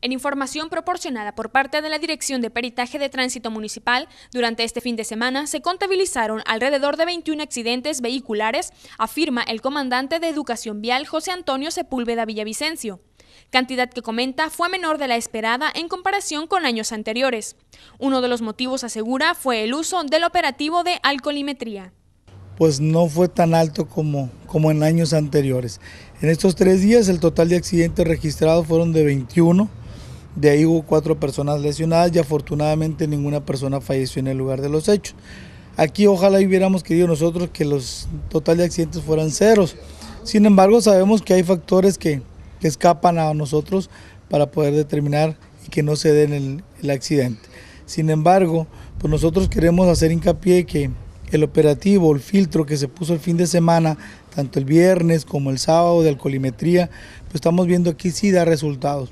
En información proporcionada por parte de la Dirección de Peritaje de Tránsito Municipal, durante este fin de semana se contabilizaron alrededor de 21 accidentes vehiculares, afirma el comandante de Educación Vial José Antonio Sepúlveda Villavicencio cantidad que comenta fue menor de la esperada en comparación con años anteriores. Uno de los motivos, asegura, fue el uso del operativo de alcoholimetría. Pues no fue tan alto como, como en años anteriores. En estos tres días el total de accidentes registrados fueron de 21, de ahí hubo cuatro personas lesionadas y afortunadamente ninguna persona falleció en el lugar de los hechos. Aquí ojalá hubiéramos querido nosotros que los total de accidentes fueran ceros. Sin embargo, sabemos que hay factores que, escapan a nosotros para poder determinar y que no se den el, accidente. Sin embargo, pues nosotros queremos hacer hincapié que el operativo, el filtro que se puso el fin de semana, tanto el viernes como el sábado de alcoholimetría, pues estamos viendo aquí sí da resultados.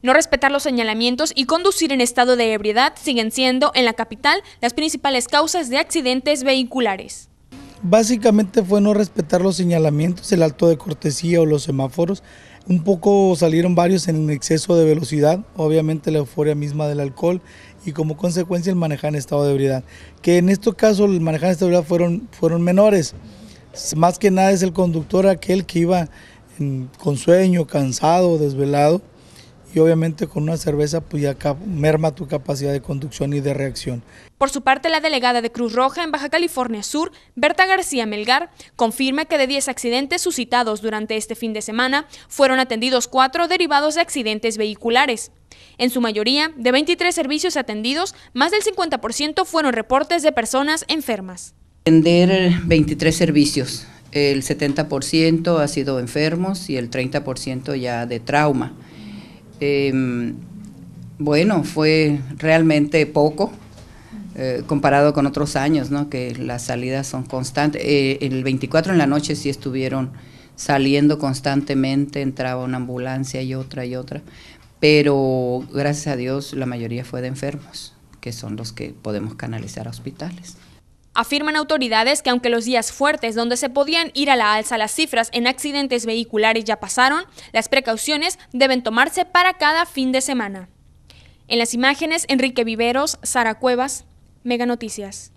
No respetar los señalamientos y conducir en estado de ebriedad siguen siendo, en la capital, las principales causas de accidentes vehiculares. Básicamente fue no respetar los señalamientos, el alto de cortesía o los semáforos. Un poco salieron varios en exceso de velocidad, obviamente la euforia misma del alcohol y como consecuencia el manejar en estado de ebriedad. Que en este caso el manejar en estado de ebriedad fueron, fueron menores. Más que nada es el conductor aquel que iba con sueño, cansado, desvelado obviamente con una cerveza pues ya merma tu capacidad de conducción y de reacción. Por su parte, la delegada de Cruz Roja en Baja California Sur, Berta García Melgar, confirma que de 10 accidentes suscitados durante este fin de semana, fueron atendidos cuatro derivados de accidentes vehiculares. En su mayoría, de 23 servicios atendidos, más del 50% fueron reportes de personas enfermas. Atender 23 servicios, el 70% ha sido enfermos y el 30% ya de trauma. Em, bueno, fue realmente poco eh, comparado con otros años, ¿no? que las salidas son constantes. Eh, el 24 en la noche sí estuvieron saliendo constantemente, entraba una ambulancia y otra y otra, pero gracias a Dios la mayoría fue de enfermos, que son los que podemos canalizar a hospitales. Afirman autoridades que aunque los días fuertes donde se podían ir a la alza las cifras en accidentes vehiculares ya pasaron, las precauciones deben tomarse para cada fin de semana. En las imágenes, Enrique Viveros, Sara Cuevas, Mega Noticias.